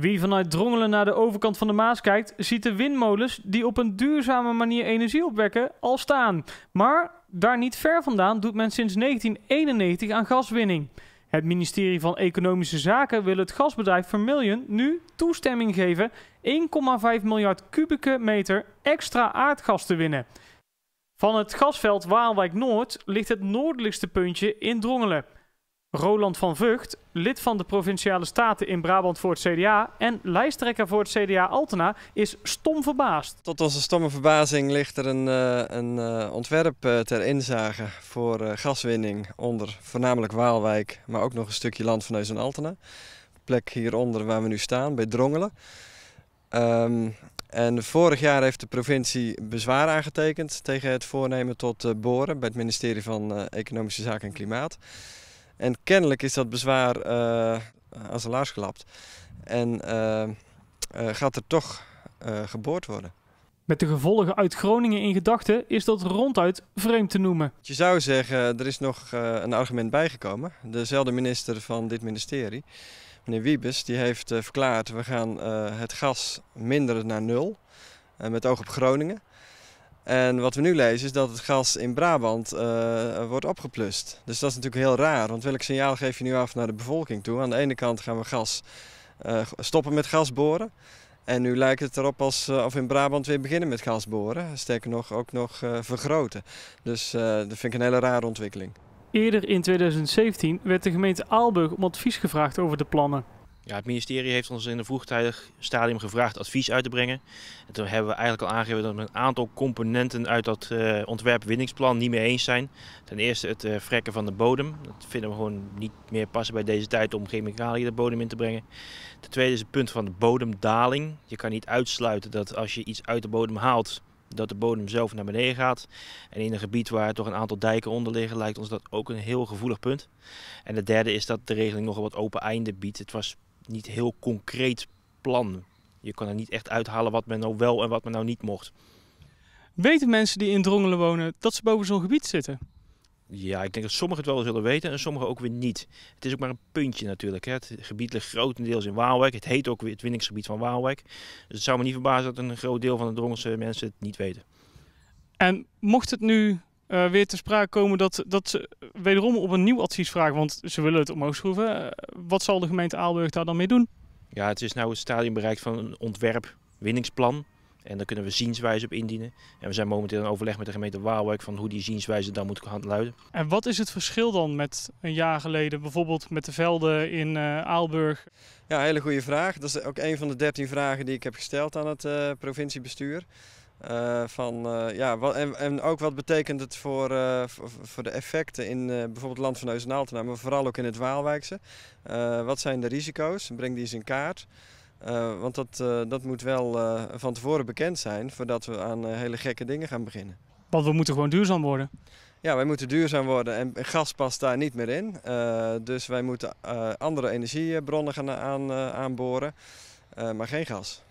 Wie vanuit Drongelen naar de overkant van de Maas kijkt, ziet de windmolens die op een duurzame manier energie opwekken al staan. Maar daar niet ver vandaan doet men sinds 1991 aan gaswinning. Het ministerie van Economische Zaken wil het gasbedrijf Vermilion nu toestemming geven 1,5 miljard kubieke meter extra aardgas te winnen. Van het gasveld Waalwijk Noord ligt het noordelijkste puntje in Drongelen. Roland van Vught, lid van de Provinciale Staten in Brabant voor het CDA en lijsttrekker voor het CDA Altena, is stom verbaasd. Tot onze stomme verbazing ligt er een, eh, een eh, ontwerp eh, ter inzage voor gaswinning onder voornamelijk Waalwijk, maar ook nog een stukje land van Neus en Altena. Plek hieronder waar we nu staan, bij Drongelen. Ehm, en vorig jaar heeft de provincie bezwaar aangetekend tegen het voornemen tot boren bij het ministerie van Economische Zaken en Klimaat. En kennelijk is dat bezwaar als eh, als laars gelapt. En eh, eh, gaat er toch geboord worden. Met de gevolgen uit Groningen in gedachten is dat ronduit vreemd te noemen. Je zou zeggen, er is nog een argument bijgekomen. Dezelfde minister van dit ministerie, meneer Wiebes, die heeft verklaard... we gaan het gas minderen naar nul, met oog op Groningen. En wat we nu lezen is dat het gas in Brabant eh, wordt opgeplust. Dus dat is natuurlijk heel raar, want welk signaal geef je nu af naar de bevolking toe? Aan de ene kant gaan we gas, eh, stoppen met gasboren. En nu lijkt het erop alsof eh, we in Brabant weer beginnen met gasboren. Sterker nog, ook nog vergroten. Dus dat vind ik een hele rare ontwikkeling. Eerder in 2017 werd de gemeente Aalburg om advies gevraagd over de plannen. Ja, het ministerie heeft ons in een vroegtijdig stadium gevraagd advies uit te brengen. En toen hebben we eigenlijk al aangegeven dat we een aantal componenten uit dat uh, ontwerp-winningsplan niet mee eens zijn. Ten eerste het uh, eh, vrekken van de bodem. Dat vinden we gewoon niet meer passen bij deze tijd om chemicaliën de bodem in te brengen. Ten tweede is het punt van de bodemdaling. Je kan niet uitsluiten dat als je iets uit de bodem haalt, dat de bodem zelf naar beneden gaat. En in een gebied waar toch een aantal dijken onder liggen, lijkt ons dat ook een heel gevoelig punt. En de derde is dat de regeling nogal wat open einde biedt. Het was niet heel concreet plan. Je kan er niet echt uithalen wat men nou wel en wat men nou niet mocht. Weten mensen die in Drongelen wonen dat ze boven zo'n gebied zitten? Ja, ik denk dat sommigen het wel zullen weten en sommigen ook weer niet. Het is ook maar een puntje natuurlijk. Hè. Het gebied ligt grotendeels in Waalwijk. Het heet ook weer het winningsgebied van Waalwijk. Dus het zou me niet verbazen dat een groot deel van de Drongelse mensen het niet weten. En mocht het nu eh, weer te sprake komen dat, dat ze wederom op een nieuw advies vragen? Want ze willen het omhoog schroeven. Eh, wat zal de gemeente Aalburg daar dan mee doen? Ja, het is nou het stadium bereikt van een ontwerp-winningsplan. En daar kunnen we zienswijze op indienen. En we zijn momenteel in overleg met de gemeente Waalwijk van hoe die zienswijze dan moet gaan luiden. En wat is het verschil dan met een jaar geleden, bijvoorbeeld met de velden in eh, Aalburg? Ja, hele goede vraag. Dat is ook een van de 13 vragen die ik heb gesteld aan het provinciebestuur. Eh, van, eh, ja, wat, en, ook wat betekent het voor, eh, voor de effecten in bijvoorbeeld Land van Neus en maar vooral ook in het Waalwijkse. wat zijn de risico's? Breng die eens in kaart. want dat, dat moet wel van tevoren bekend zijn voordat we aan hele gekke dingen gaan beginnen. Want we moeten gewoon duurzaam worden. Ja, wij moeten duurzaam worden en gas past daar niet meer in. dus wij moeten andere energiebronnen gaan aan, aanboren, maar geen gas.